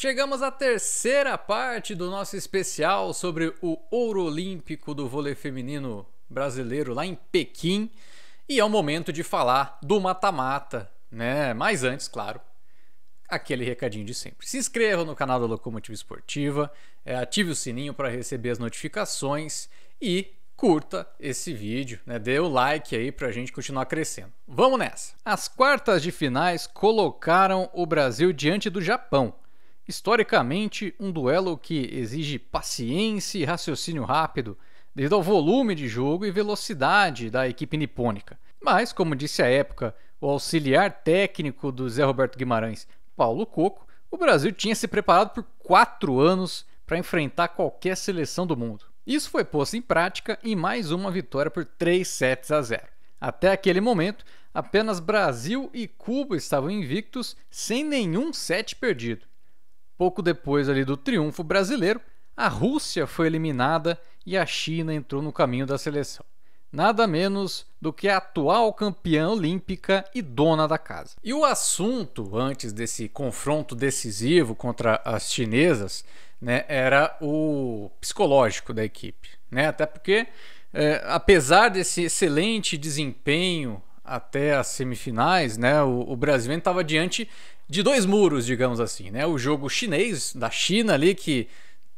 Chegamos à terceira parte do nosso especial sobre o ouro olímpico do vôlei feminino brasileiro lá em Pequim. E é o momento de falar do mata-mata, né? Mas antes, claro, aquele recadinho de sempre. Se inscreva no canal da Locomotiva Esportiva, é, ative o sininho para receber as notificações e curta esse vídeo, né? dê o like aí para a gente continuar crescendo. Vamos nessa! As quartas de finais colocaram o Brasil diante do Japão. Historicamente, um duelo que exige paciência e raciocínio rápido, devido ao volume de jogo e velocidade da equipe nipônica. Mas, como disse à época o auxiliar técnico do Zé Roberto Guimarães, Paulo Coco, o Brasil tinha se preparado por quatro anos para enfrentar qualquer seleção do mundo. Isso foi posto em prática em mais uma vitória por 3 sets a 0. Até aquele momento, apenas Brasil e Cuba estavam invictos sem nenhum set perdido. Pouco depois ali do triunfo brasileiro, a Rússia foi eliminada e a China entrou no caminho da seleção. Nada menos do que a atual campeã olímpica e dona da casa. E o assunto antes desse confronto decisivo contra as chinesas né, era o psicológico da equipe. Né? Até porque, é, apesar desse excelente desempenho até as semifinais, né, o, o Brasil estava diante de dois muros, digamos assim, né? O jogo chinês da China ali que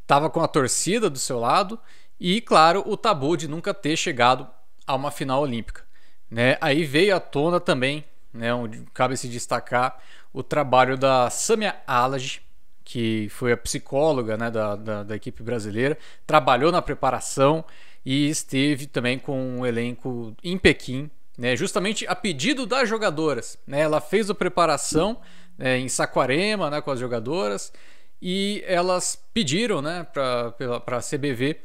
estava com a torcida do seu lado e, claro, o tabu de nunca ter chegado a uma final olímpica, né? Aí veio à tona também, né, onde cabe se destacar o trabalho da Samia Alage, que foi a psicóloga né, da, da, da equipe brasileira, trabalhou na preparação e esteve também com um elenco em Pequim né, justamente a pedido das jogadoras. Né? Ela fez a preparação né, em Saquarema né, com as jogadoras e elas pediram né, para a CBV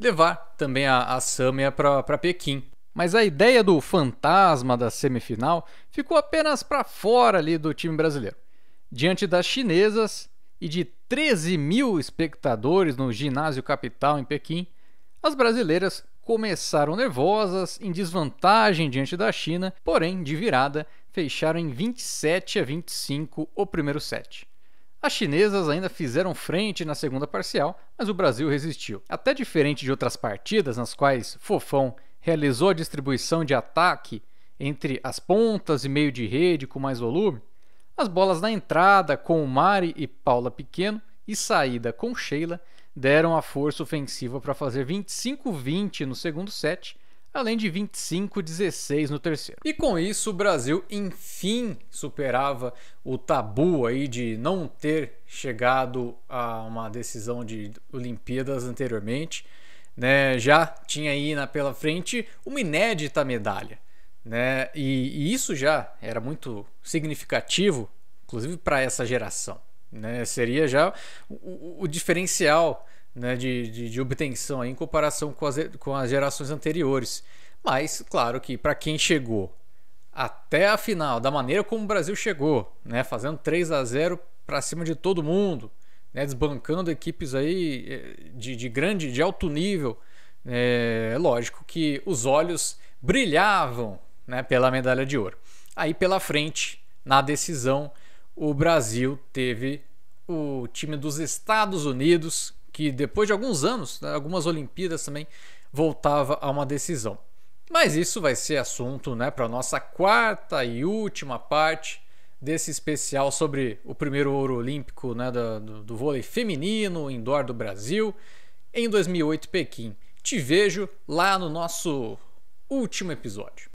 levar também a, a Samia para Pequim. Mas a ideia do fantasma da semifinal ficou apenas para fora ali do time brasileiro. Diante das chinesas e de 13 mil espectadores no ginásio capital em Pequim, as brasileiras começaram nervosas, em desvantagem diante da China, porém, de virada, fecharam em 27 a 25 o primeiro set. As chinesas ainda fizeram frente na segunda parcial, mas o Brasil resistiu. Até diferente de outras partidas nas quais Fofão realizou a distribuição de ataque entre as pontas e meio de rede com mais volume, as bolas na entrada com Mari e Paula Pequeno e saída com Sheila deram a força ofensiva para fazer 25-20 no segundo set, além de 25-16 no terceiro. E com isso o Brasil enfim superava o tabu aí de não ter chegado a uma decisão de Olimpíadas anteriormente, né? Já tinha aí na pela frente uma inédita medalha, né? E, e isso já era muito significativo, inclusive para essa geração. Né? Seria já o, o diferencial né, de, de, de, obtenção em comparação com as, com as gerações anteriores. Mas, claro que para quem chegou até a final, da maneira como o Brasil chegou, né, fazendo 3 a 0 para cima de todo mundo, né, desbancando equipes aí eh, de, de grande, de alto nível, é lógico que os olhos brilhavam né, pela medalha de ouro. Aí pela frente, na decisão, o Brasil teve o time dos Estados Unidos, que depois de alguns anos, né, algumas Olimpíadas também, voltava a uma decisão. Mas isso vai ser assunto né, para a nossa quarta e última parte desse especial sobre o primeiro ouro olímpico né, do, do, vôlei feminino indoor do Brasil em 2008 Pequim. Te vejo lá no nosso último episódio.